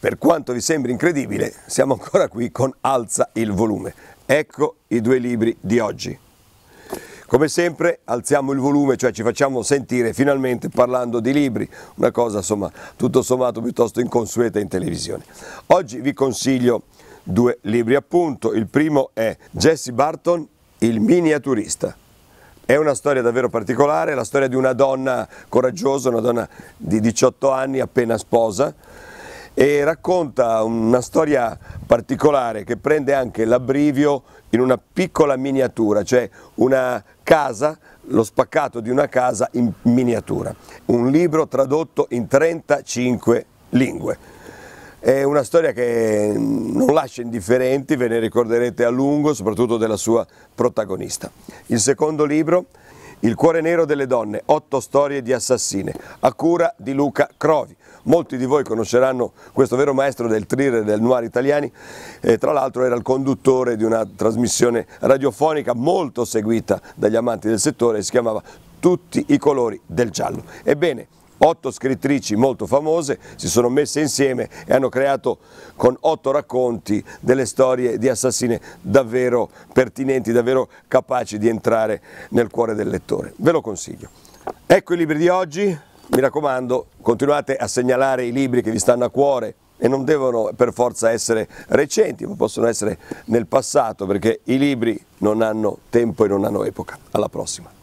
Per quanto vi sembri incredibile, siamo ancora qui con Alza il volume. Ecco i due libri di oggi. Come sempre alziamo il volume, cioè ci facciamo sentire finalmente parlando di libri, una cosa insomma tutto sommato piuttosto inconsueta in televisione. Oggi vi consiglio due libri appunto, il primo è Jesse Barton, il miniaturista. È una storia davvero particolare, la storia di una donna coraggiosa, una donna di 18 anni appena sposa, e racconta una storia particolare che prende anche l'abbrivio in una piccola miniatura, cioè una casa, lo spaccato di una casa in miniatura. Un libro tradotto in 35 lingue. È una storia che non lascia indifferenti, ve ne ricorderete a lungo, soprattutto della sua protagonista. Il secondo libro il cuore nero delle donne, otto storie di assassine, a cura di Luca Crovi. Molti di voi conosceranno questo vero maestro del thriller e del noir italiani, e tra l'altro era il conduttore di una trasmissione radiofonica molto seguita dagli amanti del settore, si chiamava Tutti i colori del giallo. Ebbene, otto scrittrici molto famose si sono messe insieme e hanno creato con otto racconti delle storie di assassine davvero pertinenti, davvero capaci di entrare nel cuore del lettore. Ve lo consiglio. Ecco i libri di oggi, mi raccomando continuate a segnalare i libri che vi stanno a cuore e non devono per forza essere recenti, ma possono essere nel passato perché i libri non hanno tempo e non hanno epoca. Alla prossima!